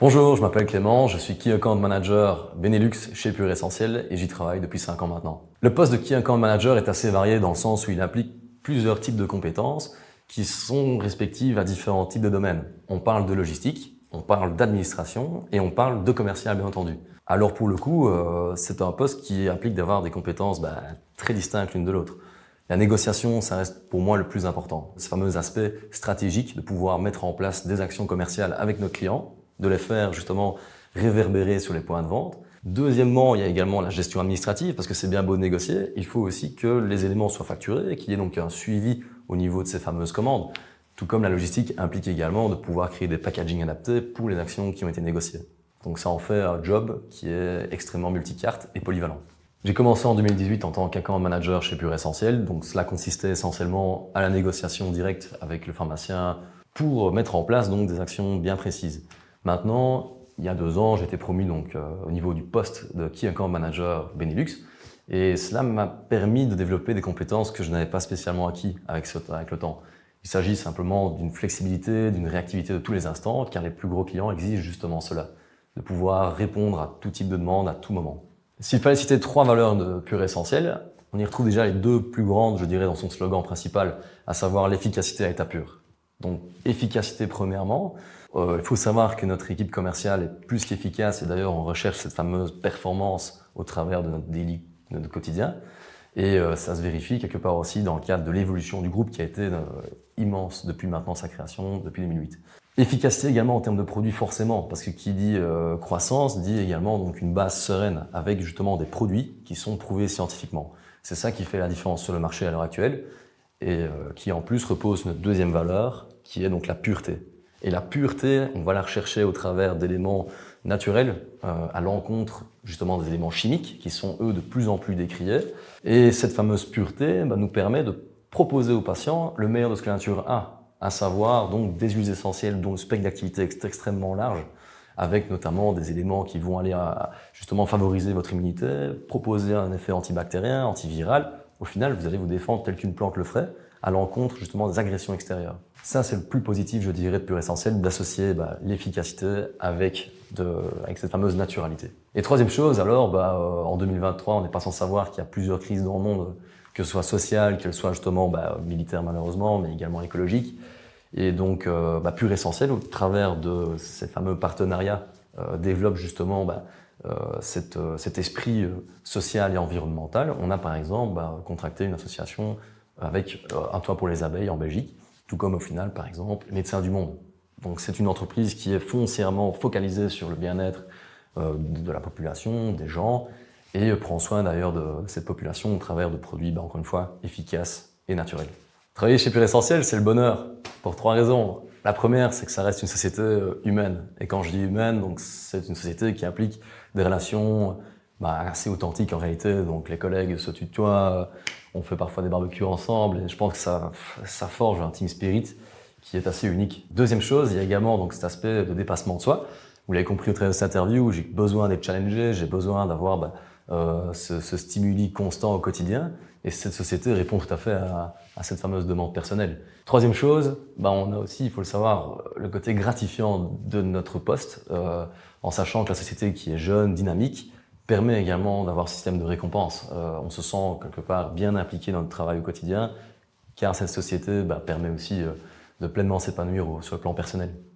Bonjour, je m'appelle Clément, je suis Key Account Manager Benelux chez Pure Essentiel et j'y travaille depuis 5 ans maintenant. Le poste de Key Account Manager est assez varié dans le sens où il implique plusieurs types de compétences qui sont respectives à différents types de domaines. On parle de logistique, on parle d'administration et on parle de commercial bien entendu. Alors pour le coup, euh, c'est un poste qui implique d'avoir des compétences bah, très distinctes l'une de l'autre. La négociation, ça reste pour moi le plus important. Ce fameux aspect stratégique de pouvoir mettre en place des actions commerciales avec nos clients de les faire justement réverbérer sur les points de vente. Deuxièmement, il y a également la gestion administrative, parce que c'est bien beau de négocier, il faut aussi que les éléments soient facturés et qu'il y ait donc un suivi au niveau de ces fameuses commandes. Tout comme la logistique implique également de pouvoir créer des packaging adaptés pour les actions qui ont été négociées. Donc ça en fait un job qui est extrêmement multicarte et polyvalent. J'ai commencé en 2018 en tant qu'account manager chez Pure Essentiel, donc cela consistait essentiellement à la négociation directe avec le pharmacien pour mettre en place donc des actions bien précises. Maintenant, il y a deux ans, j'étais promu donc euh, au niveau du poste de Key Account Manager Benelux. Et cela m'a permis de développer des compétences que je n'avais pas spécialement acquis avec, le temps. Il s'agit simplement d'une flexibilité, d'une réactivité de tous les instants, car les plus gros clients exigent justement cela, de pouvoir répondre à tout type de demande à tout moment. S'il fallait citer trois valeurs de pure essentielles, on y retrouve déjà les deux plus grandes, je dirais, dans son slogan principal, à savoir l'efficacité à état pur. Donc efficacité premièrement. Euh, il faut savoir que notre équipe commerciale est plus qu'efficace et d'ailleurs on recherche cette fameuse performance au travers de notre daily, de notre quotidien. Et euh, ça se vérifie quelque part aussi dans le cadre de l'évolution du groupe qui a été euh, immense depuis maintenant sa création, depuis 2008. Efficacité également en termes de produits forcément, parce que qui dit croissance dit également donc une base sereine avec justement des produits qui sont prouvés scientifiquement. C'est ça qui fait la différence sur le marché à l'heure actuelle et euh, qui en plus repose notre deuxième valeur, qui est donc la pureté. Et la pureté, on va la rechercher au travers d'éléments naturels, euh, à l'encontre justement des éléments chimiques, qui sont eux de plus en plus décriés. Et cette fameuse pureté bah, nous permet de proposer aux patients le meilleur de ce que la nature a, à savoir donc des huiles essentielles dont le spectre d'activité est extrêmement large, avec notamment des éléments qui vont aller à, justement favoriser votre immunité, proposer un effet antibactérien, antiviral, au final, vous allez vous défendre tel qu'une plante le ferait, à l'encontre justement des agressions extérieures. Ça, c'est le plus positif, je dirais, de plus essentiel, d'associer bah, l'efficacité avec, cette fameuse naturalité. Et troisième chose, alors, bah, euh, en 2023, on n'est pas sans savoir qu'il y a plusieurs crises dans le monde, que ce soit sociale, qu'elle soit justement bah, militaires militaire malheureusement, mais également écologique. Et donc, euh, essentiel, au travers de ces fameux partenariats, euh, développe justement euh, euh, cet esprit euh, social et environnemental. On a par exemple bah, contracté une association avec un toit pour les abeilles en Belgique, tout comme au final par exemple Médecins du Monde. Donc c'est une entreprise qui est foncièrement focalisée sur le bien-être de la population, des gens, et prend soin d'ailleurs de cette population au travers de produits, bah, encore une fois, efficaces et naturels. Travailler chez Pure Essentiel, c'est le bonheur, pour trois raisons. La première, c'est que ça reste une société euh, humaine. Et quand je dis humaine, donc c'est une société qui implique des relations bah, assez authentiques en réalité. Donc les collègues se tutoient, on fait parfois des barbecues ensemble, et je pense que ça, forge un team spirit qui est assez unique. Deuxième chose, il y a également donc cet aspect de dépassement de soi. Vous l'avez compris au travers de cette interview, j'ai besoin d'être challengé, j'ai besoin d'avoir bah, euh, ce, ce stimuli constant au quotidien. Et cette société répond tout à fait à, cette fameuse demande personnelle. Troisième chose, bah, on a aussi, il faut le savoir, le côté gratifiant de notre poste, euh, en sachant que la société qui est jeune, dynamique, permet également d'avoir un système de récompense. Euh, on se sent quelque part bien impliqué dans le travail au quotidien, car cette société bah, permet aussi euh, de pleinement s'épanouir sur le plan personnel.